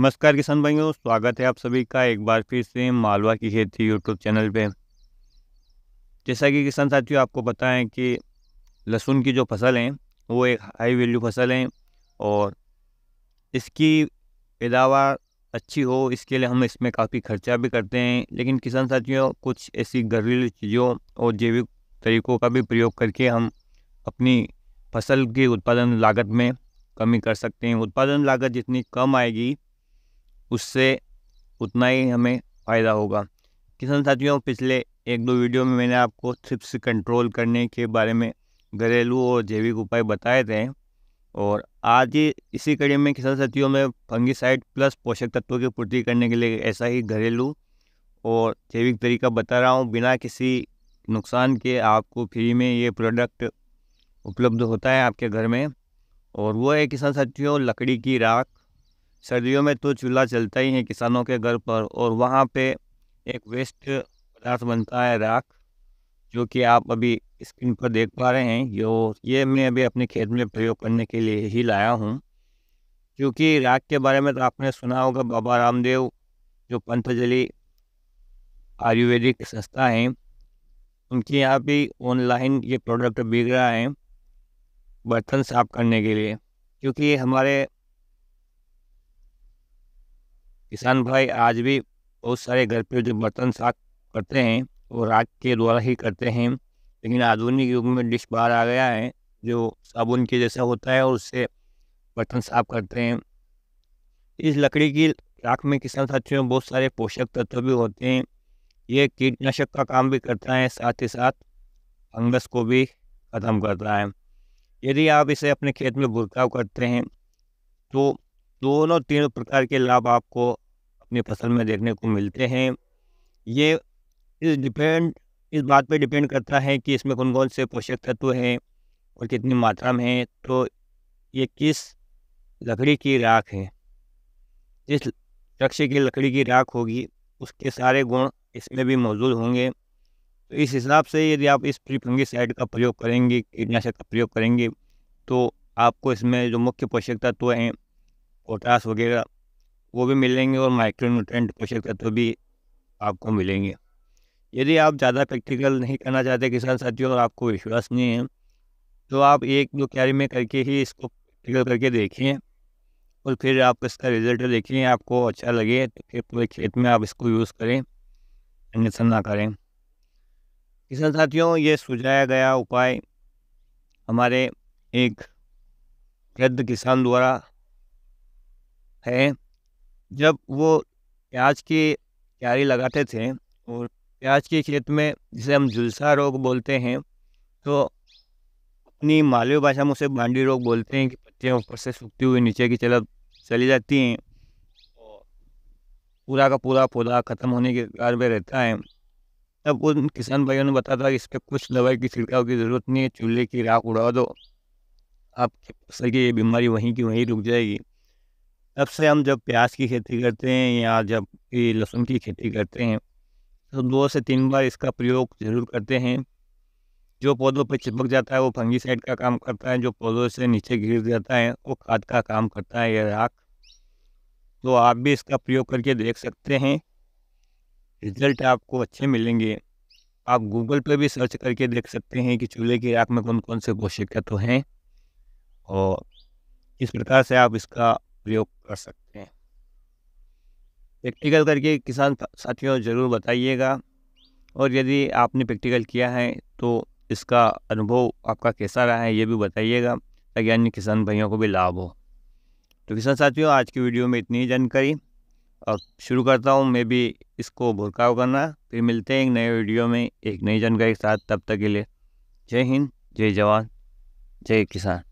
नमस्कार किसान भाइयों स्वागत है आप सभी का एक बार फिर से मालवा की खेती यूट्यूब चैनल पे जैसा कि किसान साथियों आपको पता है कि लहसुन की जो फसल हैं वो एक हाई वैल्यू फसल है और इसकी पैदावार अच्छी हो इसके लिए हम इसमें काफ़ी खर्चा भी करते हैं लेकिन किसान साथियों कुछ ऐसी घरेलू चीज़ों और जैविक तरीकों का भी प्रयोग करके हम अपनी फसल की उत्पादन लागत में कमी कर सकते हैं उत्पादन लागत जितनी कम आएगी उससे उतना ही हमें फ़ायदा होगा किसान साथियों पिछले एक दो वीडियो में मैंने आपको थ्रिप्स कंट्रोल करने के बारे में घरेलू और जैविक उपाय बताए थे और आज ही इसी कड़ी में किसान साथियों में फंगिसाइड प्लस पोषक तत्वों की पूर्ति करने के लिए ऐसा ही घरेलू और जैविक तरीका बता रहा हूँ बिना किसी नुकसान के आपको फ्री में ये प्रोडक्ट उपलब्ध होता है आपके घर में और वो है किसान साथियों लकड़ी की राख सर्दियों में तो चूल्हा चलता ही है किसानों के घर पर और वहाँ पे एक वेस्ट पदार्थ बनता है राख जो कि आप अभी स्क्रीन पर देख पा रहे हैं जो ये मैं अभी अपने खेत में प्रयोग करने के लिए ही लाया हूँ क्योंकि राख के बारे में तो आपने सुना होगा बाबा रामदेव जो पंथजली आयुर्वेदिक संस्था है उनके यहाँ भी ऑनलाइन ये प्रोडक्ट बिक रहा है बर्तन साफ करने के लिए क्योंकि हमारे किसान भाई आज भी बहुत सारे घर पे जो बर्तन साफ करते हैं वो राख के द्वारा ही करते हैं लेकिन आधुनिक युग में डिश बार आ गया है जो साबुन के जैसा होता है और उससे बर्तन साफ करते हैं इस लकड़ी की राख में किसान साथियों में बहुत सारे पोषक तत्व भी होते हैं ये कीटनाशक का काम भी करता है साथ ही साथ फंगस को भी ख़त्म करता है यदि आप इसे अपने खेत में भुरकाव करते हैं तो दोनों तीनों प्रकार के लाभ आपको अपनी फसल में देखने को मिलते हैं ये इस डिपेंड इस बात पे डिपेंड करता है कि इसमें कौन कौन से पोषक तत्व हैं और कितनी मात्रा में हैं तो ये किस लकड़ी की राख है जिस वृक्ष की लकड़ी की राख होगी उसके सारे गुण इसमें भी मौजूद होंगे तो इस हिसाब से यदि आप इस प्रीपंगी साइड का प्रयोग करेंगे कीटनाशक का प्रयोग करेंगे तो आपको इसमें जो मुख्य पोषक तत्व हैं पोटास वगैरह वो भी मिलेंगे और माइक्रोन्यूट्रेंट पोषक तत्व तो भी आपको मिलेंगे यदि आप ज़्यादा प्रैक्टिकल नहीं करना चाहते किसान साथियों और आपको विश्वास नहीं है तो आप एक दो क्यारी में करके ही इसको प्रैक्टिकल करके देखिए और फिर आप इसका रिजल्ट देखिए आपको अच्छा लगे तो फिर पूरे खेत में आप इसको यूज़ करें अन्यथा ना करें किसान साथियों ये सुझाया गया उपाय हमारे एक वृद्ध किसान द्वारा है जब वो प्याज की क्यारी लगाते थे और प्याज के खेत में जिसे हम झुलसा रोग बोलते हैं तो अपनी मालवी भाषा में उसे बांडी रोग बोलते हैं कि पत्तियाँ ऊपर से सूखती हुई नीचे की चलत चली जाती हैं पूरा का पूरा पौधा ख़त्म होने के कगार में रहता है तब उन किसान भाइयों ने बताया था कि इस पर कुछ दवाई की छिड़काव की ज़रूरत नहीं है चूल्हे की राख उड़ा दो आपकी फसल की ये बीमारी वहीं की वहीं रुक जाएगी तब से हम जब प्याज की खेती करते हैं या जब लहसुन की खेती करते हैं तो दो से तीन बार इसका प्रयोग जरूर करते हैं जो पौधों पर चिपक जाता है वो फंगीसाइड का काम करता है जो पौधों से नीचे गिर जाता है वो खाद का काम करता है या राख तो आप भी इसका प्रयोग करके देख सकते हैं रिजल्ट आपको अच्छे मिलेंगे आप गूगल पर भी सर्च करके देख सकते हैं कि चूल्हे की राख में कौन कौन से पोषक तत्व हैं और इस प्रकार से आप इसका प्रयोग कर सकते हैं प्रैक्टिकल करके किसान साथियों ज़रूर बताइएगा और यदि आपने प्रैक्टिकल किया है तो इसका अनुभव आपका कैसा रहा है ये भी बताइएगा ताकि अन्य किसान भाइयों को भी लाभ हो तो किसान साथियों आज की वीडियो में इतनी जानकारी अब शुरू करता हूँ मैं भी इसको भुरकाव करना फिर मिलते हैं एक नए वीडियो में एक नई जानकारी के साथ तब तक के लिए जय हिंद जय जवान जय किसान